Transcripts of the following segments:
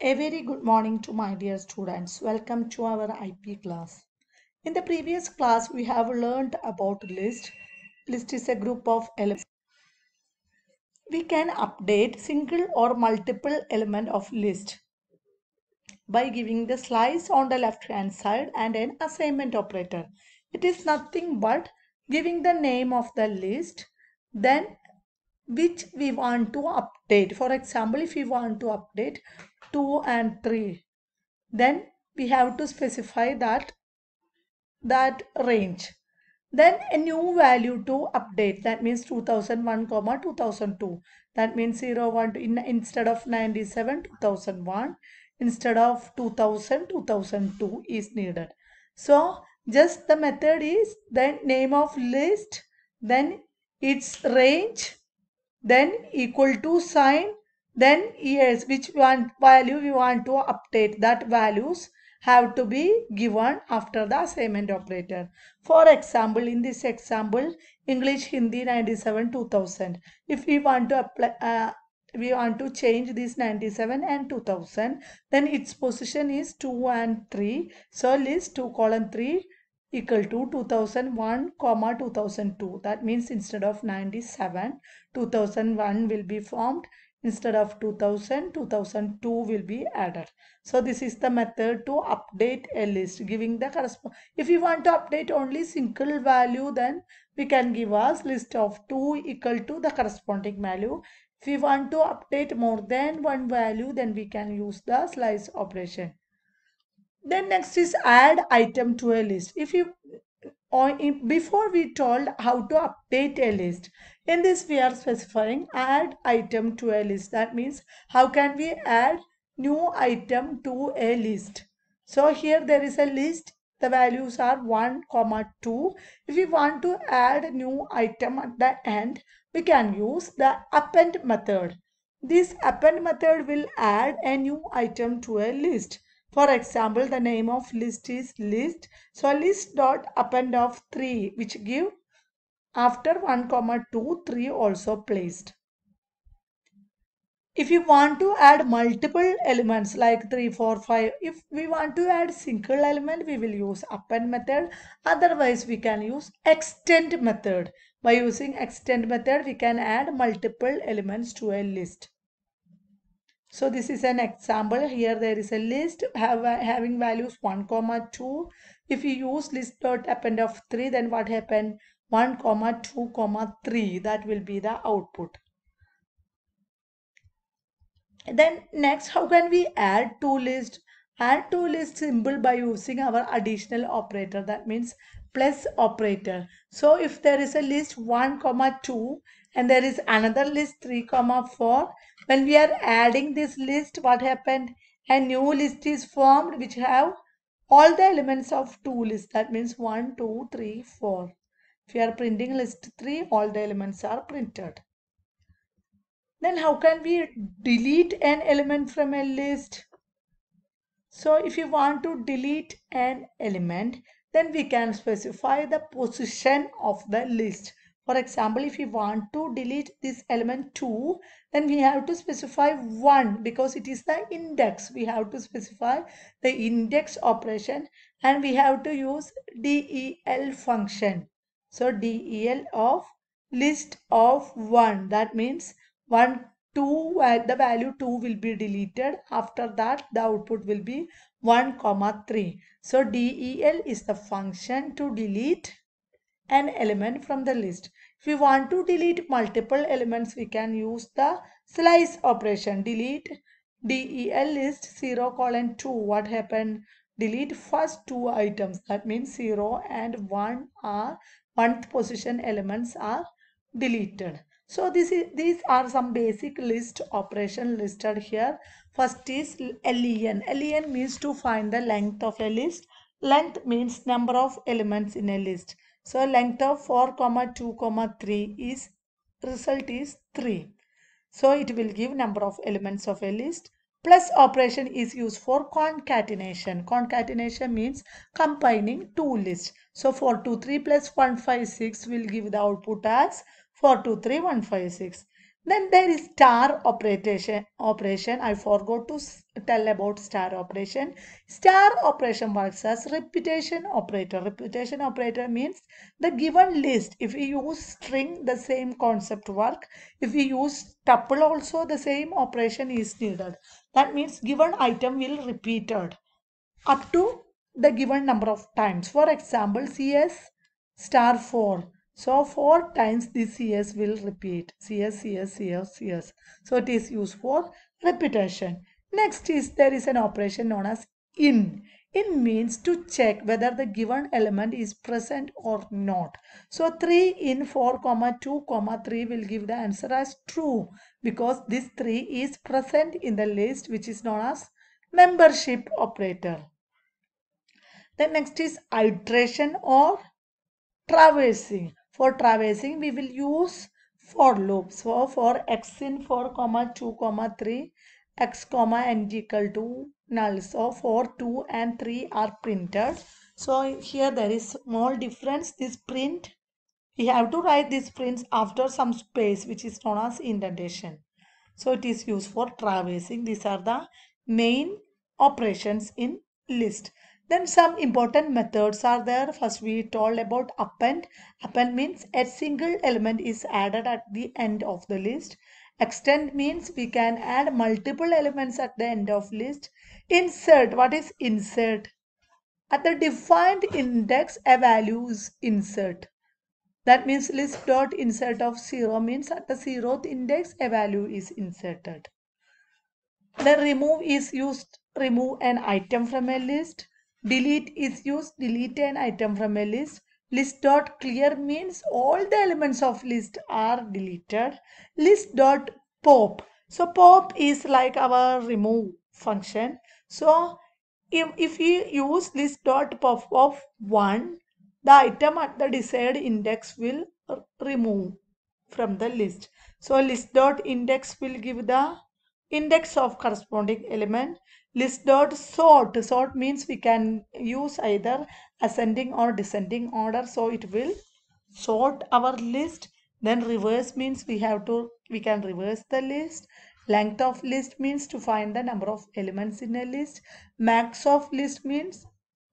A very good morning to my dear students. Welcome to our IP class. In the previous class, we have learned about list. List is a group of elements. We can update single or multiple element of list by giving the slice on the left hand side and an assignment operator. It is nothing but giving the name of the list, then which we want to update. For example, if we want to update 2 and 3, then we have to specify that, that range. Then a new value to update, that means 2001, comma 2002. That means 0, 1, in, instead of 97, 2001, instead of 2000, 2002 is needed. So, just the method is then name of list, then its range, then equal to sign then yes which one value we want to update that values have to be given after the assignment operator. For example, in this example, English Hindi 97 2000. If we want to apply, uh, we want to change this 97 and 2000, then its position is 2 and 3. So list 2 column 3 equal to 2001 comma 2002 that means instead of 97 2001 will be formed instead of 2000 2002 will be added so this is the method to update a list giving the correspond if you want to update only single value then we can give us list of 2 equal to the corresponding value if we want to update more than one value then we can use the slice operation then next is add item to a list if you or before we told how to update a list in this we are specifying add item to a list that means how can we add new item to a list so here there is a list the values are 1 comma 2 if we want to add new item at the end we can use the append method this append method will add a new item to a list for example, the name of list is list. So list dot append of 3 which give after 1 comma 2 3 also placed. If you want to add multiple elements like 3, 4, 5, if we want to add single element, we will use append method. Otherwise, we can use extend method. By using extend method, we can add multiple elements to a list. So this is an example. Here there is a list have, having values 1 comma 2. If you use list dot append of 3 then what happened? 1 comma 2 comma 3 that will be the output. Then next how can we add to list? Add to list symbol by using our additional operator that means plus operator. So if there is a list 1 comma 2 and there is another list 3 comma 4 when we are adding this list what happened a new list is formed which have all the elements of two lists that means 1 2 3 4 if you are printing list 3 all the elements are printed then how can we delete an element from a list so if you want to delete an element then we can specify the position of the list for example, if we want to delete this element 2, then we have to specify 1 because it is the index. We have to specify the index operation and we have to use del function. So del of list of 1. That means 1, 2, uh, the value 2 will be deleted. After that, the output will be 1, comma 3. So del is the function to delete an element from the list. If we want to delete multiple elements, we can use the slice operation. Delete DEL list 0 colon 2. What happened? Delete first two items. That means 0 and 1 are 1th position elements are deleted. So this is, these are some basic list operation listed here. First is len. Len means to find the length of a list. Length means number of elements in a list. So length of 4 comma 2 comma 3 is result is 3. So it will give number of elements of a list. Plus operation is used for concatenation. Concatenation means combining two lists. So 423 plus 156 will give the output as 423156. Then there is star operation. Operation I forgot to tell about star operation. Star operation works as reputation operator. Reputation operator means the given list. If we use string, the same concept work. If we use tuple also, the same operation is needed. That means given item will repeated up to the given number of times. For example, CS star 4 so 4 times the CS will repeat. CS, CS, CS, CS. So it is used for repetition. Next is there is an operation known as in. In means to check whether the given element is present or not. So 3 in 4 comma 2 comma 3 will give the answer as true because this 3 is present in the list which is known as membership operator. Then next is iteration or traversing. For traversing, we will use for loop. So for x in 4 comma 2 comma 3, x comma and equal to null. So 4, 2 and 3 are printed. So here there is small difference. This print, we have to write this prints after some space which is known as indentation. So it is used for traversing. These are the main operations in list. Then some important methods are there. First we told about append. Append means a single element is added at the end of the list. Extend means we can add multiple elements at the end of list. Insert, what is insert? At the defined index, a value is insert. That means list dot insert of 0 means at the 0th index, a value is inserted. Then remove is used remove an item from a list. Delete is used. Delete an item from a list. List dot clear means all the elements of list are deleted. List dot pop. So pop is like our remove function. So if, if we use list dot pop of 1, the item at the desired index will remove from the list. So list dot index will give the index of corresponding element list dot sort sort means we can use either ascending or descending order so it will sort our list then reverse means we have to we can reverse the list length of list means to find the number of elements in a list max of list means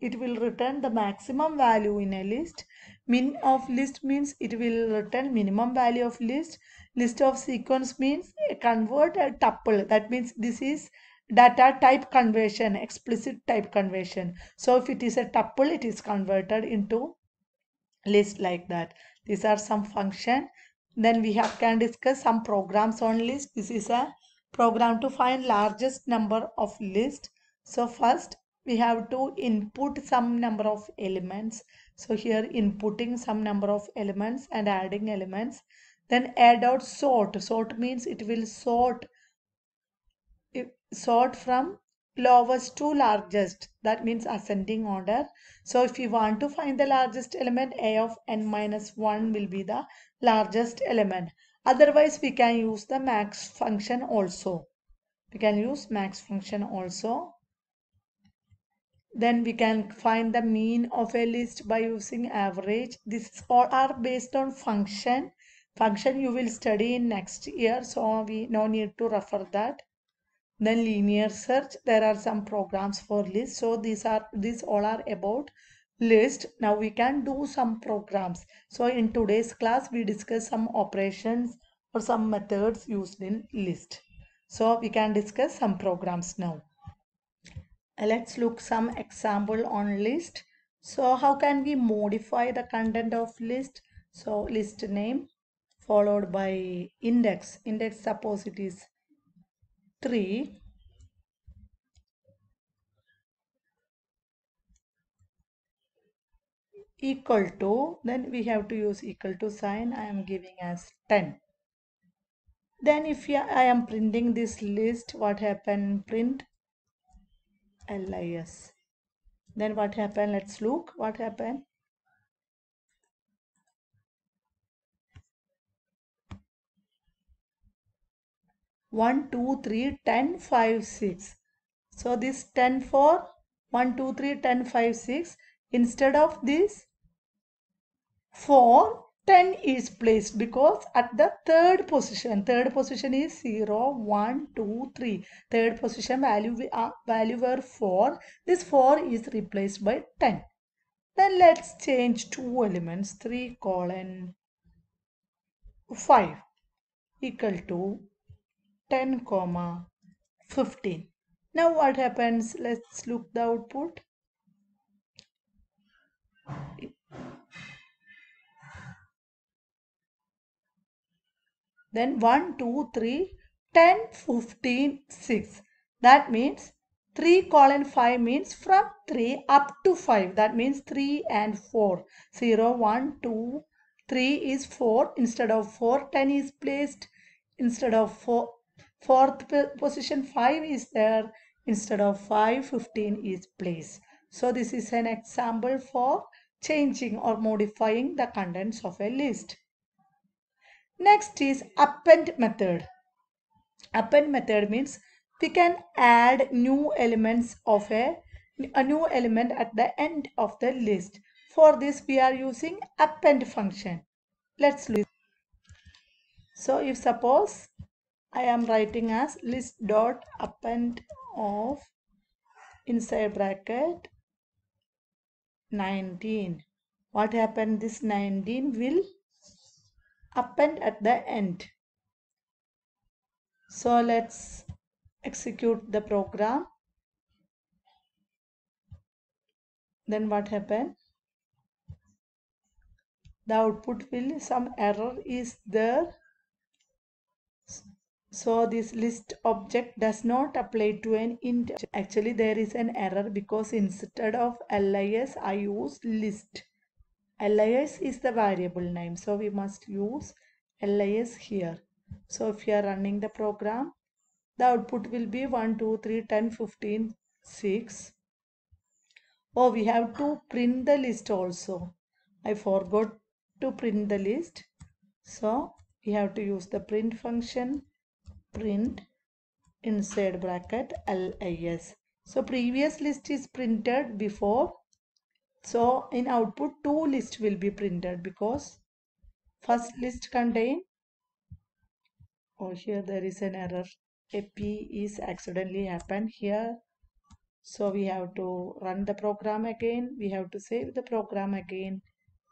it will return the maximum value in a list min of list means it will return minimum value of list list of sequence means convert a tuple that means this is data type conversion, explicit type conversion. So if it is a tuple, it is converted into list like that. These are some function. Then we have can discuss some programs on list. This is a program to find largest number of list. So first we have to input some number of elements. So here inputting some number of elements and adding elements. Then add out sort. Sort means it will sort sort from lowest to largest that means ascending order so if you want to find the largest element a of n minus 1 will be the largest element otherwise we can use the max function also we can use max function also then we can find the mean of a list by using average this all are based on function function you will study in next year so we no need to refer that then linear search, there are some programs for list. So these are these all are about list. Now we can do some programs. So in today's class we discuss some operations or some methods used in list. So we can discuss some programs now. Let's look some example on list. So how can we modify the content of list? So list name followed by index. Index suppose it is 3 equal to then we have to use equal to sign I am giving as 10 then if I am printing this list what happened? print LIS then what happened let's look what happened 1, 2, 3, 10, 5, 6. So this 10 4, 1, 2, 3, 10, 5, 6. Instead of this 4, 10 is placed because at the third position, third position is 0, 1, 2, 3. Third position value, value were 4. This 4 is replaced by 10. Then let's change two elements 3 colon 5 equal to 10 comma 15 now what happens let's look the output then 1 2 3 10 15 6 that means 3 colon 5 means from 3 up to 5 that means 3 and 4 0 1 2 3 is 4 instead of 4 10 is placed instead of 4 fourth position 5 is there instead of 5 15 is placed so this is an example for changing or modifying the contents of a list next is append method append method means we can add new elements of a, a new element at the end of the list for this we are using append function let's look so if suppose I am writing as list dot append of inside bracket 19. What happened? This 19 will append at the end. So let's execute the program. Then what happened? The output will some error is there so this list object does not apply to an int. Actually there is an error because instead of lis I use list. lis is the variable name so we must use lis here. So if you are running the program the output will be 1, 2, 3, 10, 15, 6. Oh we have to print the list also. I forgot to print the list. So we have to use the print function print inside bracket LIS. So previous list is printed before. So in output two list will be printed because first list contain oh here there is an error a p is accidentally happened here so we have to run the program again we have to save the program again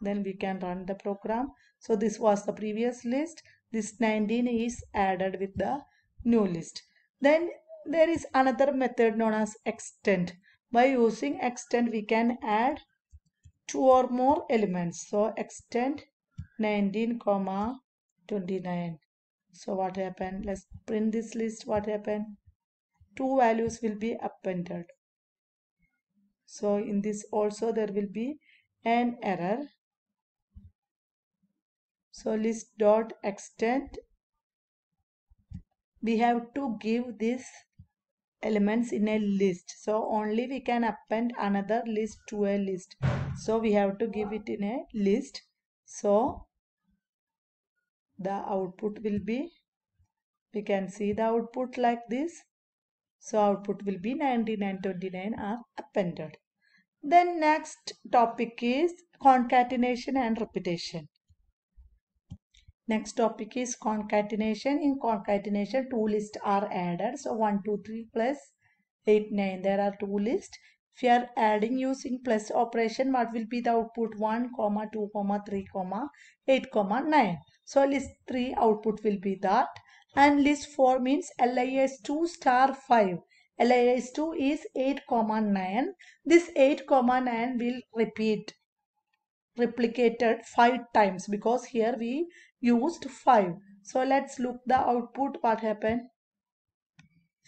then we can run the program so this was the previous list this 19 is added with the new list. Then there is another method known as extend. By using extend we can add two or more elements. So extend 19 comma 29. So what happened? Let's print this list. What happened? Two values will be appended. So in this also there will be an error. So list dot extend we have to give these elements in a list so only we can append another list to a list so we have to give it in a list so the output will be we can see the output like this so output will be 9929 are appended then next topic is concatenation and repetition Next topic is concatenation. In concatenation, two lists are added. So 1, 2, 3 plus 8, 9. There are two lists. If you are adding using plus operation, what will be the output? 1, comma 2, comma 3, comma 8, comma 9. So list 3 output will be that. And list 4 means LIS2 star 5. LIS2 is 8, comma 9. This 8, comma 9 will repeat replicated five times because here we used 5 so let's look the output what happened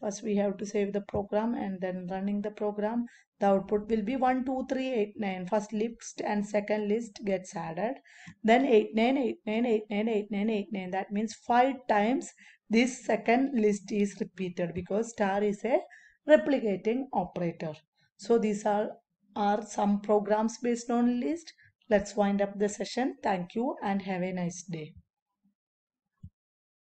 first we have to save the program and then running the program the output will be 1 2 3 8 9 first list and second list gets added then 8 9 8 9 8 9 8 9 8 9 that means 5 times this second list is repeated because star is a replicating operator so these are are some programs based on list Let's wind up the session. Thank you and have a nice day.